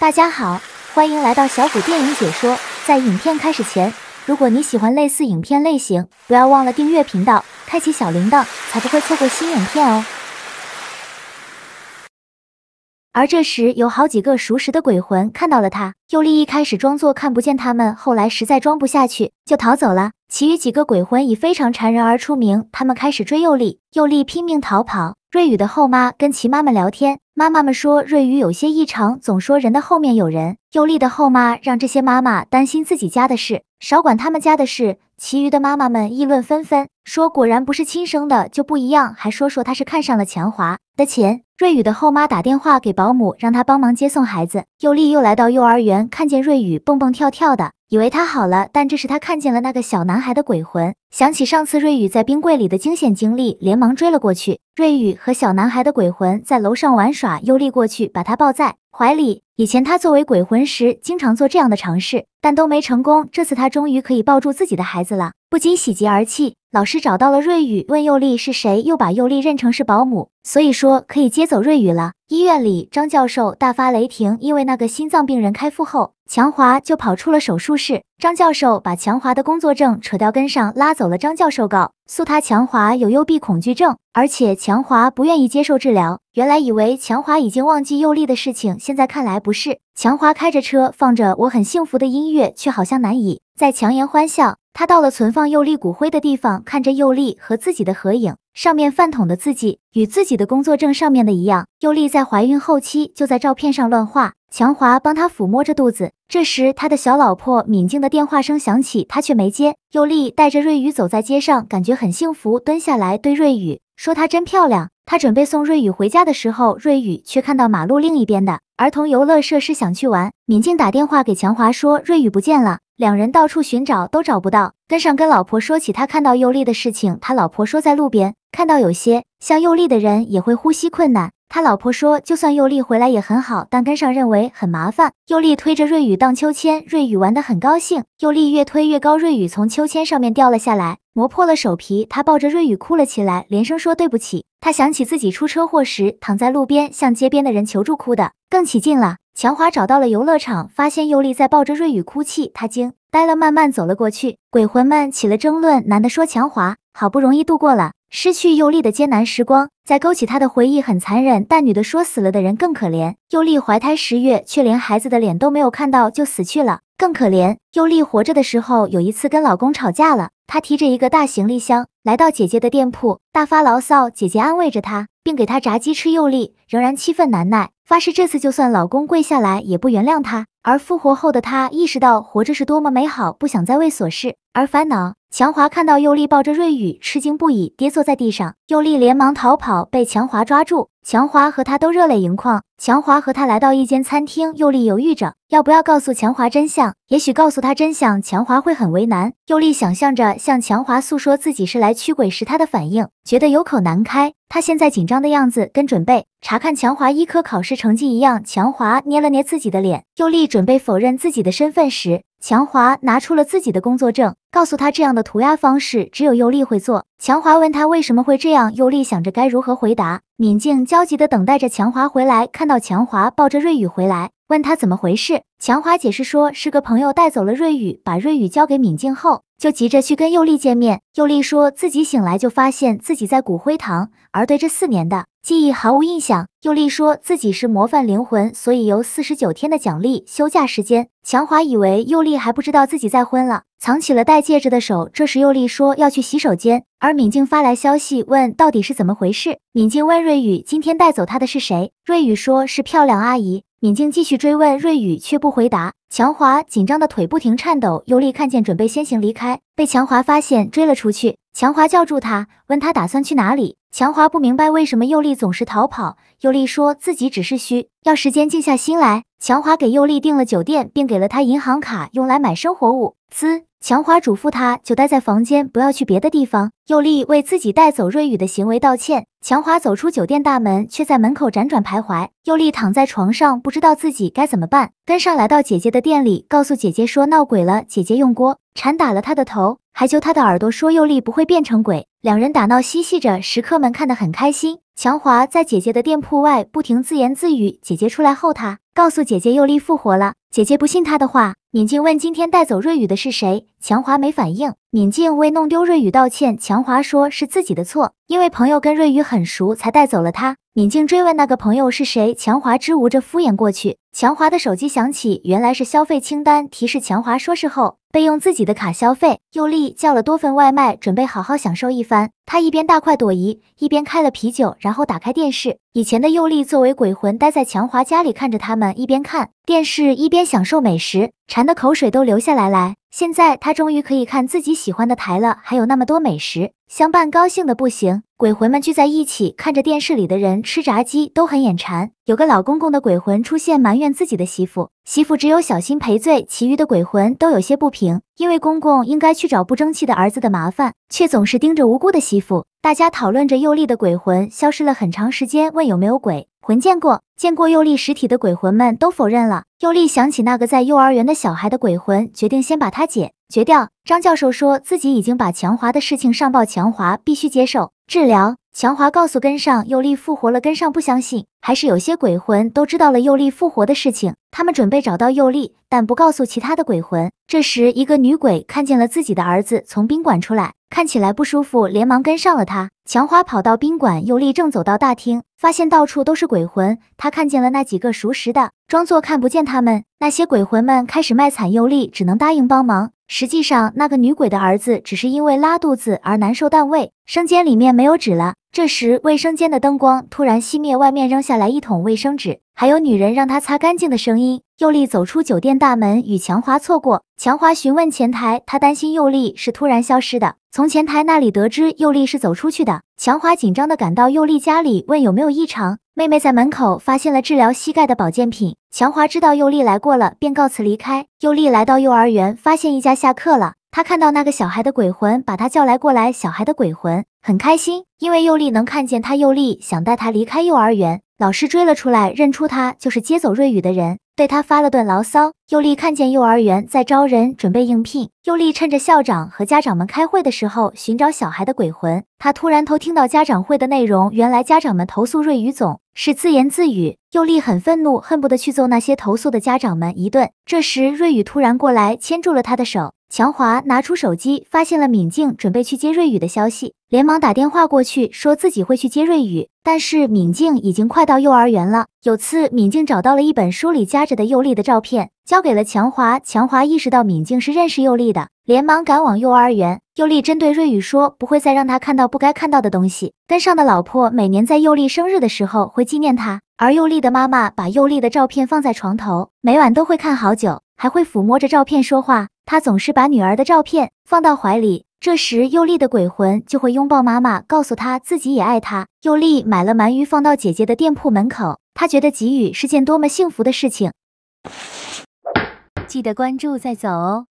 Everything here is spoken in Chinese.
大家好，欢迎来到小虎电影解说。在影片开始前，如果你喜欢类似影片类型，不要忘了订阅频道，开启小铃铛，才不会错过新影片哦。而这时，有好几个熟识的鬼魂看到了他。佑利一开始装作看不见他们，后来实在装不下去，就逃走了。其余几个鬼魂以非常缠人而出名，他们开始追佑利，佑利拼命逃跑。瑞宇的后妈跟其妈妈聊天。妈妈们说瑞宇有些异常，总说人的后面有人。佑丽的后妈让这些妈妈担心自己家的事，少管他们家的事。其余的妈妈们议论纷纷，说果然不是亲生的就不一样，还说说他是看上了强华的钱。瑞宇的后妈打电话给保姆，让他帮忙接送孩子。佑丽又来到幼儿园，看见瑞宇蹦蹦跳跳的。以为他好了，但这时他看见了那个小男孩的鬼魂，想起上次瑞宇在冰柜里的惊险经历，连忙追了过去。瑞宇和小男孩的鬼魂在楼上玩耍，尤莉过去把他抱在。怀里，以前他作为鬼魂时经常做这样的尝试，但都没成功。这次他终于可以抱住自己的孩子了，不禁喜极而泣。老师找到了瑞宇，问佑丽是谁，又把佑丽认成是保姆，所以说可以接走瑞宇了。医院里，张教授大发雷霆，因为那个心脏病人开腹后，强华就跑出了手术室。张教授把强华的工作证扯掉，跟上拉走了。张教授告。诉他强华有幽闭恐惧症，而且强华不愿意接受治疗。原来以为强华已经忘记幼利的事情，现在看来不是。强华开着车，放着我很幸福的音乐，却好像难以再强颜欢笑。他到了存放幼利骨灰的地方，看着幼利和自己的合影，上面饭桶的字迹与自己的工作证上面的一样。幼利在怀孕后期就在照片上乱画。强华帮他抚摸着肚子，这时他的小老婆敏静的电话声响起，他却没接。佑丽带着瑞宇走在街上，感觉很幸福，蹲下来对瑞宇说：“她真漂亮。”他准备送瑞宇回家的时候，瑞宇却看到马路另一边的儿童游乐设施，想去玩。敏静打电话给强华说：“瑞宇不见了。”两人到处寻找都找不到，跟上跟老婆说起他看到佑丽的事情，他老婆说在路边看到有些像佑丽的人也会呼吸困难。他老婆说，就算佑利回来也很好，但跟上认为很麻烦。佑利推着瑞宇荡秋千，瑞宇玩得很高兴。佑利越推越高，瑞宇从秋千上面掉了下来，磨破了手皮。他抱着瑞宇哭了起来，连声说对不起。他想起自己出车祸时躺在路边，向街边的人求助，哭的更起劲了。强华找到了游乐场，发现佑利在抱着瑞宇哭泣，他惊呆了，慢慢走了过去。鬼魂们起了争论，男的说强华好不容易度过了。失去幼利的艰难时光在勾起她的回忆，很残忍。但女的说，死了的人更可怜。幼利怀胎十月，却连孩子的脸都没有看到就死去了，更可怜。幼利活着的时候，有一次跟老公吵架了，她提着一个大行李箱来到姐姐的店铺，大发牢骚。姐姐安慰着她，并给她炸鸡吃。幼利仍然气愤难耐，发誓这次就算老公跪下来，也不原谅她。而复活后的她意识到活着是多么美好，不想再为琐事。而烦恼，强华看到佑丽抱着瑞宇，吃惊不已，跌坐在地上。佑丽连忙逃跑，被强华抓住。强华和他都热泪盈眶。强华和他来到一间餐厅，佑丽犹豫着要不要告诉强华真相。也许告诉他真相，强华会很为难。佑丽想象着向强华诉说自己是来驱鬼时他的反应，觉得有口难开。他现在紧张的样子跟准备查看强华医科考试成绩一样。强华捏了捏自己的脸。佑丽准备否认自己的身份时。强华拿出了自己的工作证，告诉他这样的涂鸦方式只有尤丽会做。强华问他为什么会这样，尤丽想着该如何回答。敏静焦急地等待着强华回来，看到强华抱着瑞宇回来，问他怎么回事。强华解释说，是个朋友带走了瑞宇，把瑞宇交给敏静后。就急着去跟佑丽见面。佑丽说自己醒来就发现自己在骨灰堂，而对这四年的记忆毫无印象。佑丽说自己是模范灵魂，所以由四十九天的奖励休假时间。强华以为佑丽还不知道自己再婚了，藏起了戴戒指的手。这时佑丽说要去洗手间，而敏静发来消息问到底是怎么回事。敏静问瑞宇今天带走他的是谁，瑞宇说是漂亮阿姨。敏静继续追问，瑞宇却不回答。强华紧张的腿不停颤抖，佑丽看见准备先行离开，被强华发现追了出去。强华叫住他，问他打算去哪里。强华不明白为什么佑丽总是逃跑。佑丽说自己只是虚，要时间静下心来。强华给佑丽订了酒店，并给了他银行卡，用来买生活物。资。强华嘱咐他，就待在房间，不要去别的地方。佑丽为自己带走瑞宇的行为道歉。强华走出酒店大门，却在门口辗转徘徊。佑丽躺在床上，不知道自己该怎么办。跟上来到姐姐的店里，告诉姐姐说闹鬼了。姐姐用锅铲打了她的头，还揪她的耳朵，说佑丽不会变成鬼。两人打闹嬉戏着，食客们看得很开心。强华在姐姐的店铺外不停自言自语。姐姐出来后，他告诉姐姐佑丽复活了。姐姐不信他的话。敏静问：“今天带走瑞宇的是谁？”强华没反应。敏静为弄丢瑞宇道歉，强华说是自己的错，因为朋友跟瑞宇很熟才带走了他。敏静追问那个朋友是谁，强华支吾着敷衍过去。强华的手机响起，原来是消费清单提示强华说是后备用自己的卡消费。佑丽叫了多份外卖，准备好好享受一番。他一边大快朵颐，一边开了啤酒，然后打开电视。以前的佑丽作为鬼魂待在强华家里，看着他们一边看电视，一边享受美食，馋的口水都流下来来。现在他终于可以看自己喜欢的台了，还有那么多美食相伴，高兴的不行。鬼魂们聚在一起，看着电视里的人吃炸鸡，都很眼馋。有个老公公的鬼魂出现，埋怨自己的媳妇，媳妇只有小心赔罪。其余的鬼魂都有些不平，因为公公应该去找不争气的儿子的麻烦，却总是盯着无辜的媳妇。大家讨论着幼丽的鬼魂消失了很长时间，问有没有鬼魂见过见过幼丽实体的鬼魂们都否认了。幼丽想起那个在幼儿园的小孩的鬼魂，决定先把他解决掉。张教授说自己已经把强华的事情上报，强华必须接受治疗。强华告诉根上佑丽复活了，根上不相信，还是有些鬼魂都知道了佑丽复活的事情。他们准备找到佑丽，但不告诉其他的鬼魂。这时，一个女鬼看见了自己的儿子从宾馆出来，看起来不舒服，连忙跟上了他。强华跑到宾馆，佑丽正走到大厅，发现到处都是鬼魂。他看见了那几个熟识的，装作看不见他们。那些鬼魂们开始卖惨，佑丽只能答应帮忙。实际上，那个女鬼的儿子只是因为拉肚子而难受，但胃。生间里面没有纸了。这时，卫生间的灯光突然熄灭，外面扔下来一桶卫生纸，还有女人让她擦干净的声音。佑丽走出酒店大门，与强华错过。强华询问前台，他担心佑丽是突然消失的。从前台那里得知，佑丽是走出去的。强华紧张地赶到佑丽家里，问有没有异常。妹妹在门口发现了治疗膝盖的保健品。强华知道佑丽来过了，便告辞离开。佑丽来到幼儿园，发现一家下课了。他看到那个小孩的鬼魂，把他叫来过来。小孩的鬼魂很开心，因为佑丽能看见他。佑丽想带他离开幼儿园。老师追了出来，认出他就是接走瑞宇的人，对他发了顿牢骚。佑丽看见幼儿园在招人，准备应聘。佑丽趁着校长和家长们开会的时候，寻找小孩的鬼魂。他突然偷听到家长会的内容，原来家长们投诉瑞宇总是自言自语。佑丽很愤怒，恨不得去揍那些投诉的家长们一顿。这时，瑞宇突然过来，牵住了他的手。强华拿出手机，发现了敏静准备去接瑞宇的消息，连忙打电话过去，说自己会去接瑞宇。但是敏静已经快到幼儿园了。有次，敏静找到了一本书里夹着的幼丽的照片，交给了强华。强华意识到敏静是认识幼丽的，连忙赶往幼儿园。幼丽针对瑞宇说，不会再让他看到不该看到的东西。跟上的老婆每年在幼丽生日的时候会纪念他，而幼丽的妈妈把幼丽的照片放在床头，每晚都会看好久。还会抚摸着照片说话，他总是把女儿的照片放到怀里，这时佑丽的鬼魂就会拥抱妈妈，告诉她自己也爱她。佑丽买了鳗鱼放到姐姐的店铺门口，她觉得给予是件多么幸福的事情。记得关注再走哦。